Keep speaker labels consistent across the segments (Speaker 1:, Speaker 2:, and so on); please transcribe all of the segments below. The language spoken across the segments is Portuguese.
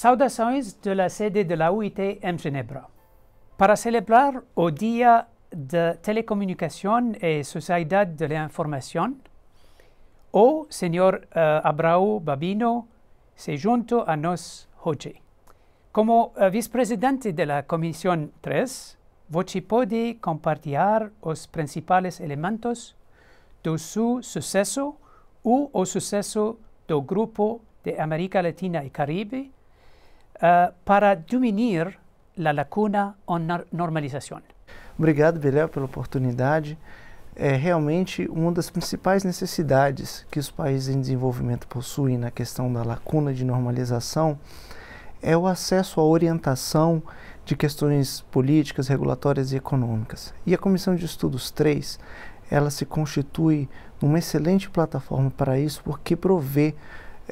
Speaker 1: Saudações de la sede de la UIT en Ginebra. Para celebrar el Día de Telecomunicación y e Sociedad de la Información, o señor uh, Babino se junto a nos hoy. Como eh, vicepresidente de la Comisión 3, Voci puede compartir los principales elementos de su suceso o el suceso del Grupo de América Latina y Caribe Eh, para diminuir a lacuna ou normalização.
Speaker 2: Obrigado, Belé, pela oportunidade. É realmente uma das principais necessidades que os países em desenvolvimento possuem na questão da lacuna de normalização é o acesso à orientação de questões políticas, regulatórias e econômicas. E a Comissão de Estudos 3, ela se constitui numa excelente plataforma para isso, porque provê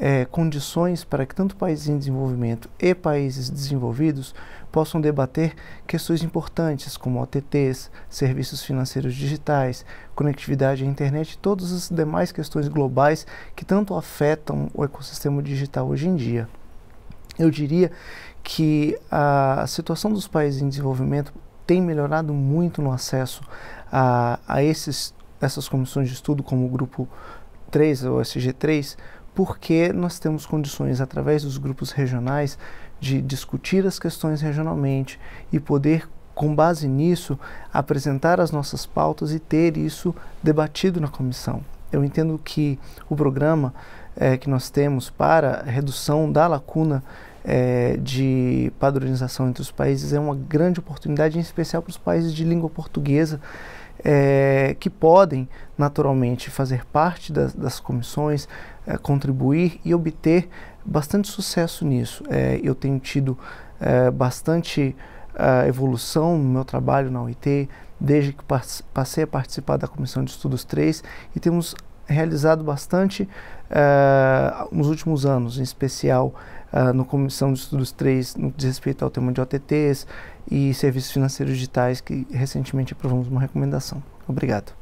Speaker 2: é, condições para que tanto países em desenvolvimento e países desenvolvidos possam debater questões importantes como OTTs, serviços financeiros digitais, conectividade à internet e todas as demais questões globais que tanto afetam o ecossistema digital hoje em dia. Eu diria que a situação dos países em desenvolvimento tem melhorado muito no acesso a, a esses, essas comissões de estudo, como o grupo 3, ou SG3, porque nós temos condições, através dos grupos regionais, de discutir as questões regionalmente e poder, com base nisso, apresentar as nossas pautas e ter isso debatido na comissão. Eu entendo que o programa é, que nós temos para redução da lacuna é, de padronização entre os países é uma grande oportunidade, em especial para os países de língua portuguesa, é, que podem naturalmente fazer parte das, das comissões, é, contribuir e obter bastante sucesso nisso. É, eu tenho tido é, bastante é, evolução no meu trabalho na UIT, desde que passei a participar da Comissão de Estudos 3 e temos realizado bastante uh, nos últimos anos, em especial uh, no Comissão de Estudos 3, no que diz respeito ao tema de OTTs e serviços financeiros digitais, que recentemente aprovamos uma recomendação. Obrigado.